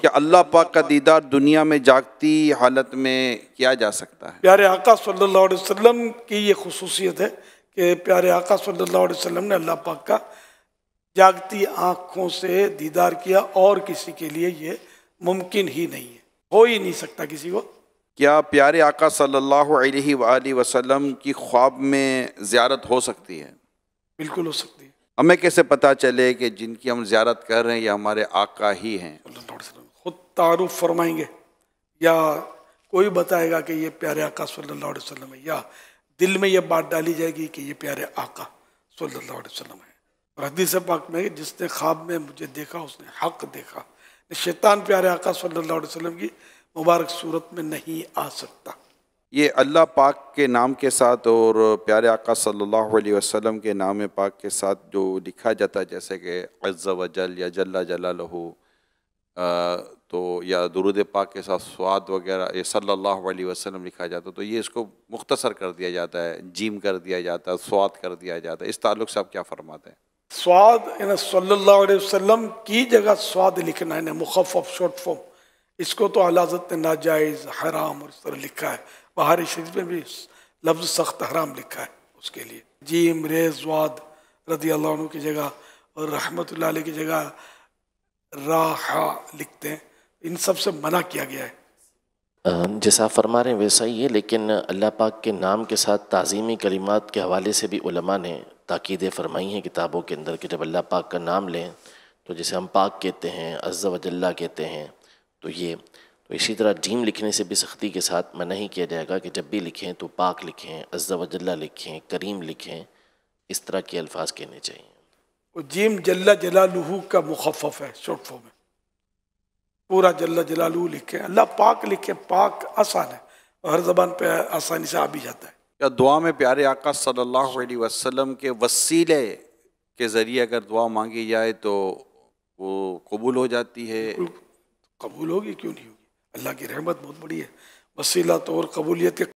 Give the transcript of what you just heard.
क्या अल्लाह पाक का दीदार दुनिया में जागती हालत में किया जा सकता है प्यारे आका सल्लल्लाहु अलैहि वसल्लम की ये खसूसियत है कि प्यारे आका सल्लल्लाहु अलैहि वसल्लम ने अल्लाह पाक का जागती आँखों से दीदार किया और किसी के लिए ये मुमकिन ही नहीं है हो ही नहीं सकता किसी को क्या प्यारे आका सल्लल्लाहु अलैहि वसल्लम की ख्वाब में ज़्यारत हो सकती है बिल्कुल हो सकती है हमें कैसे पता चले कि जिनकी हम ज़्यारत कर रहे हैं ये हमारे आका ही हैं तारुफ फरमाएंगे या कोई बताएगा कि ये प्यारे आका सल्लल्लाहु अलैहि वसल्लम है या दिल में ये बात डाली जाएगी कि ये प्यारे आका सल्लल्लाहु अलैहि वसल्लम है और हदीस पाक में जिसने ख्वाब में मुझे देखा उसने हक देखा शैतान प्यारे आका सल्लल्लाहु अलैहि वसल्लम की मुबारक सूरत में नहीं आ सकता ये अल्लाह पाक के नाम के साथ और प्यारे आका सल्लल्लाहु अलैहि वसल्लम के नाम पाक के साथ जो लिखा जाता है जैसे कि अज्जा वजल या जल्ला जला लहू तो या दरुद पाक के साथ स्वाद वगैरह ये सल्लल्लाहु अलैहि वसल्लम लिखा जाता तो ये इसको मुख्तसर कर दिया जाता है जीम कर दिया जाता है स्वाद कर दिया जाता है इस ताल्लुक से आप क्या फरमाते हैं स्वाद यानी सल्लल्लाहु अलैहि वसल्लम की जगह स्वाद लिखना है मुखफ शॉर्ट फॉर्म इसको तो अलाजत ने नाजायज़ हराम और इस तरह लिखा है बाहर शरीफ में भी लफ्ज़ सख्त हराम लिखा है उसके लिए जीम स्वाद रदी अल्लाह की जगह और रहमत की जगह राहा लिखते हैं इन सब से मना किया गया है जैसा फरमा रहे हैं वैसा ही है लेकिन अल्लाह पाक के नाम के साथ ताज़ीमी कलिमात के हवाले से भी उलमा ने ताक़ीदें फरमाई हैं किताबों के अंदर कि जब अल्लाह पाक का नाम लें तो जैसे हम पाक कहते हैं अज्जा वजल्ला कहते हैं तो ये तो इसी तरह जीम लिखने से भी सख्ती के साथ मना ही किया जाएगा कि जब भी लिखें तो पाक लिखें अज्जा वजल्ला लिखें करीम लिखें इस तरह के अल्फाज कहने चाहिए तो जीम जल्ला जलालू का मुखफ़ है शॉर्ट फॉर्म में पूरा जल्ला जलालू लिखे अल्लाह पाक लिखे पाक आसान है हर जबान पे आसानी से आ भी जाता है या दुआ में प्यारे आका सल्लल्लाहु अलैहि वसल्लम के वसीले के ज़रिए अगर दुआ मांगी जाए तो वो कबूल हो जाती है कबूल होगी क्यों नहीं होगी अल्लाह की रहमत बहुत बड़ी है वसीला तो और कबूलियत